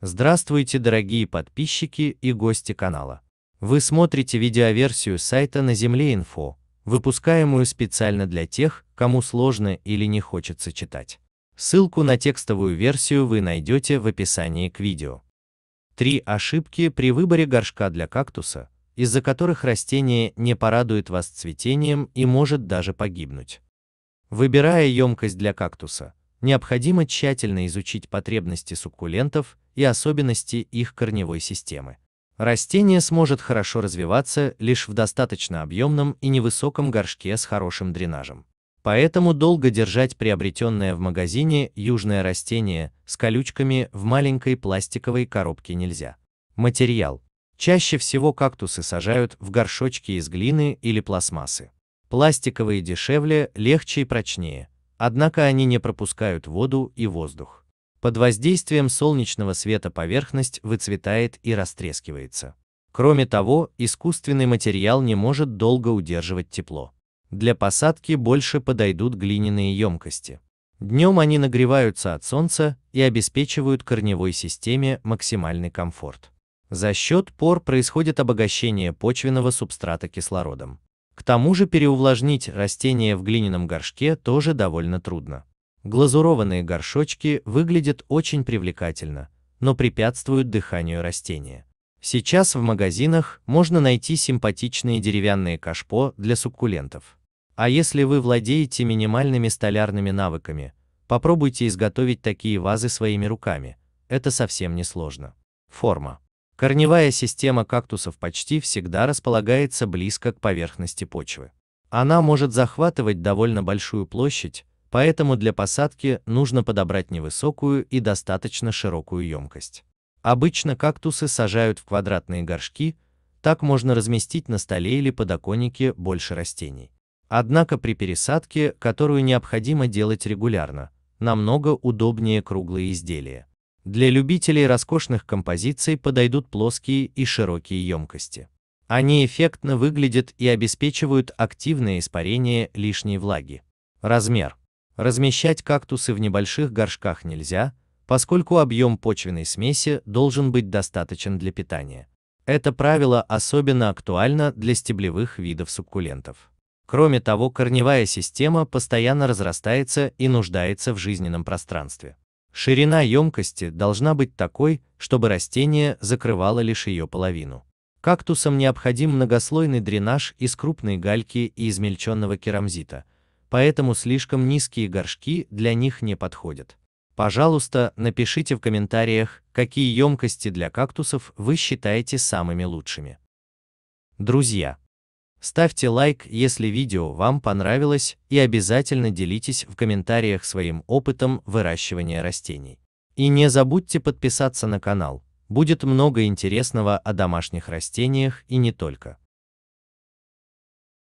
Здравствуйте, дорогие подписчики и гости канала. Вы смотрите видеоверсию сайта на Земле Инфо, выпускаемую специально для тех, кому сложно или не хочется читать. Ссылку на текстовую версию вы найдете в описании к видео. Три ошибки при выборе горшка для кактуса, из-за которых растение не порадует вас цветением и может даже погибнуть. Выбирая емкость для кактуса, необходимо тщательно изучить потребности суккулентов и особенности их корневой системы. Растение сможет хорошо развиваться лишь в достаточно объемном и невысоком горшке с хорошим дренажем. Поэтому долго держать приобретенное в магазине южное растение с колючками в маленькой пластиковой коробке нельзя. Материал. Чаще всего кактусы сажают в горшочки из глины или пластмассы. Пластиковые дешевле, легче и прочнее, Однако они не пропускают воду и воздух. Под воздействием солнечного света поверхность выцветает и растрескивается. Кроме того, искусственный материал не может долго удерживать тепло. Для посадки больше подойдут глиняные емкости. Днем они нагреваются от солнца и обеспечивают корневой системе максимальный комфорт. За счет пор происходит обогащение почвенного субстрата кислородом. К тому же переувлажнить растение в глиняном горшке тоже довольно трудно. Глазурованные горшочки выглядят очень привлекательно, но препятствуют дыханию растения. Сейчас в магазинах можно найти симпатичные деревянные кашпо для суккулентов. А если вы владеете минимальными столярными навыками, попробуйте изготовить такие вазы своими руками, это совсем не сложно. Форма. Корневая система кактусов почти всегда располагается близко к поверхности почвы. Она может захватывать довольно большую площадь, поэтому для посадки нужно подобрать невысокую и достаточно широкую емкость. Обычно кактусы сажают в квадратные горшки, так можно разместить на столе или подоконнике больше растений. Однако при пересадке, которую необходимо делать регулярно, намного удобнее круглые изделия. Для любителей роскошных композиций подойдут плоские и широкие емкости. Они эффектно выглядят и обеспечивают активное испарение лишней влаги. Размер. Размещать кактусы в небольших горшках нельзя, поскольку объем почвенной смеси должен быть достаточен для питания. Это правило особенно актуально для стеблевых видов суккулентов. Кроме того, корневая система постоянно разрастается и нуждается в жизненном пространстве. Ширина емкости должна быть такой, чтобы растение закрывало лишь ее половину. Кактусам необходим многослойный дренаж из крупной гальки и измельченного керамзита, поэтому слишком низкие горшки для них не подходят. Пожалуйста, напишите в комментариях, какие емкости для кактусов вы считаете самыми лучшими. Друзья, Ставьте лайк, если видео вам понравилось, и обязательно делитесь в комментариях своим опытом выращивания растений. И не забудьте подписаться на канал, будет много интересного о домашних растениях и не только.